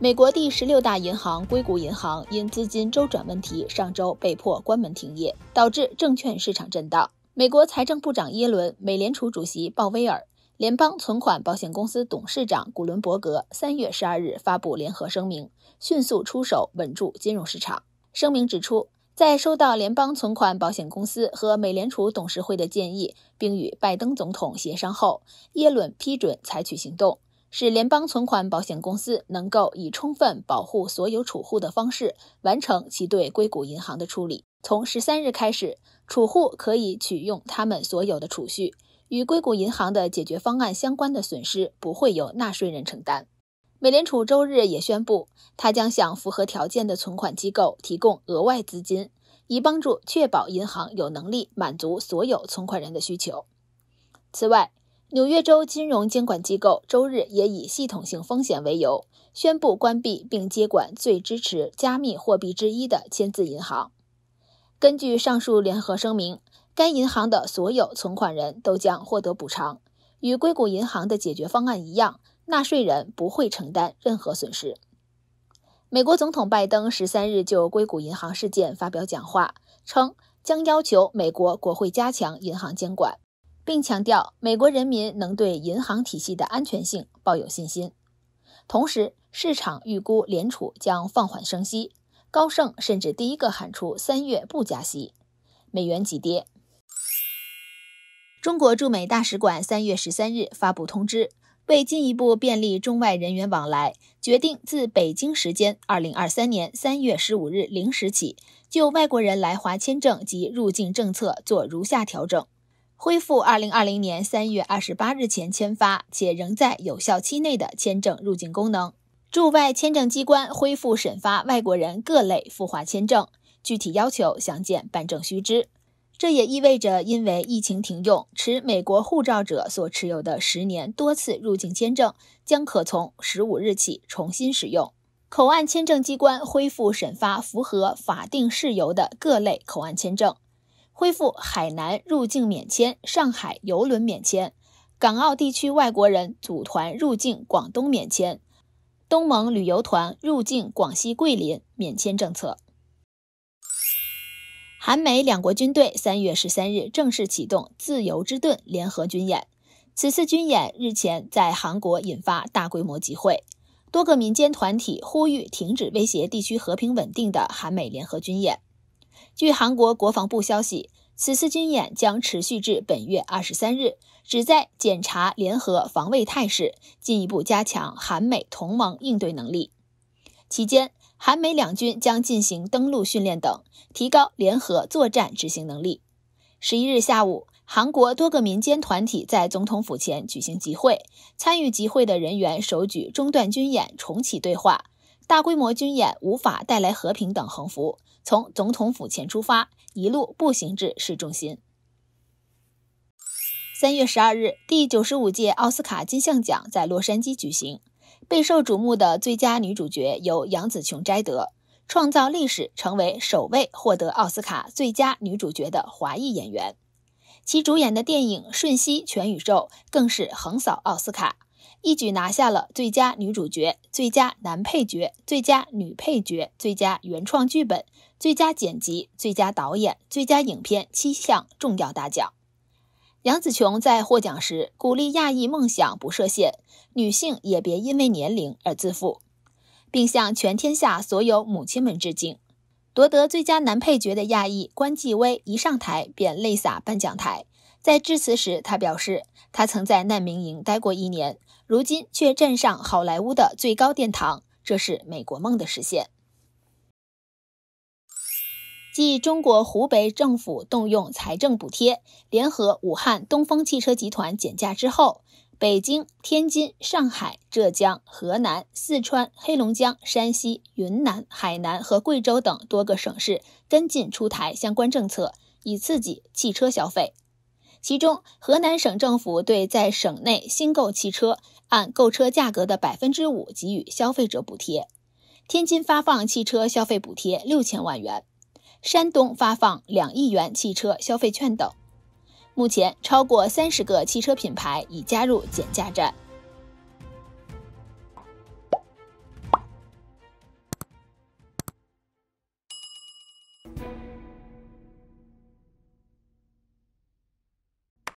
美国第十六大银行硅谷银行因资金周转问题，上周被迫关门停业，导致证券市场震荡。美国财政部长耶伦、美联储主席鲍威尔、联邦存款保险公司董事长古伦伯格三月十二日发布联合声明，迅速出手稳住金融市场。声明指出，在收到联邦存款保险公司和美联储董事会的建议，并与拜登总统协商后，耶伦批准采取行动。使联邦存款保险公司能够以充分保护所有储户的方式完成其对硅谷银行的处理。从十三日开始，储户可以取用他们所有的储蓄。与硅谷银行的解决方案相关的损失不会由纳税人承担。美联储周日也宣布，它将向符合条件的存款机构提供额外资金，以帮助确保银行有能力满足所有存款人的需求。此外，纽约州金融监管机构周日也以系统性风险为由，宣布关闭并接管最支持加密货币之一的签字银行。根据上述联合声明，该银行的所有存款人都将获得补偿。与硅谷银行的解决方案一样，纳税人不会承担任何损失。美国总统拜登十三日就硅谷银行事件发表讲话，称将要求美国国会加强银行监管。并强调，美国人民能对银行体系的安全性抱有信心。同时，市场预估联储将放缓升息，高盛甚至第一个喊出三月不加息，美元急跌。中国驻美大使馆三月十三日发布通知，为进一步便利中外人员往来，决定自北京时间二零二三年三月十五日零时起，就外国人来华签证及入境政策做如下调整。恢复二零二零年三月二十八日前签发且仍在有效期内的签证入境功能。驻外签证机关恢复审发外国人各类赴华签证，具体要求详见办证须知。这也意味着，因为疫情停用，持美国护照者所持有的十年多次入境签证将可从十五日起重新使用。口岸签证机关恢复审发符合法定事由的各类口岸签证。恢复海南入境免签，上海邮轮免签，港澳地区外国人组团入境广东免签，东盟旅游团入境广西桂林免签政策。韩美两国军队三月十三日正式启动“自由之盾”联合军演，此次军演日前在韩国引发大规模集会，多个民间团体呼吁停止威胁地区和平稳定的韩美联合军演。据韩国国防部消息，此次军演将持续至本月二十三日，旨在检查联合防卫态势，进一步加强韩美同盟应对能力。期间，韩美两军将进行登陆训练等，提高联合作战执行能力。十一日下午，韩国多个民间团体在总统府前举行集会，参与集会的人员手举“中断军演，重启对话”“大规模军演无法带来和平”等横幅。从总统府前出发，一路步行至市中心。三月十二日，第九十五届奥斯卡金像奖在洛杉矶举行，备受瞩目的最佳女主角由杨紫琼摘得，创造历史，成为首位获得奥斯卡最佳女主角的华裔演员。其主演的电影《瞬息全宇宙》更是横扫奥斯卡，一举拿下了最佳女主角、最佳男配角、最佳女配角、最佳原创剧本。最佳剪辑、最佳导演、最佳影片七项重要大奖。杨紫琼在获奖时鼓励亚裔梦想不设限，女性也别因为年龄而自负，并向全天下所有母亲们致敬。夺得最佳男配角的亚裔关继威一上台便泪洒颁奖台，在致辞时他表示，他曾在难民营待过一年，如今却站上好莱坞的最高殿堂，这是美国梦的实现。继中国湖北政府动用财政补贴联合武汉东风汽车集团减价之后，北京、天津、上海、浙江、河南、四川、黑龙江、山西、云南、海南和贵州等多个省市跟进出台相关政策，以刺激汽车消费。其中，河南省政府对在省内新购汽车按购车价格的百分之五给予消费者补贴；天津发放汽车消费补贴六千万元。山东发放两亿元汽车消费券等，目前超过三十个汽车品牌已加入减价战。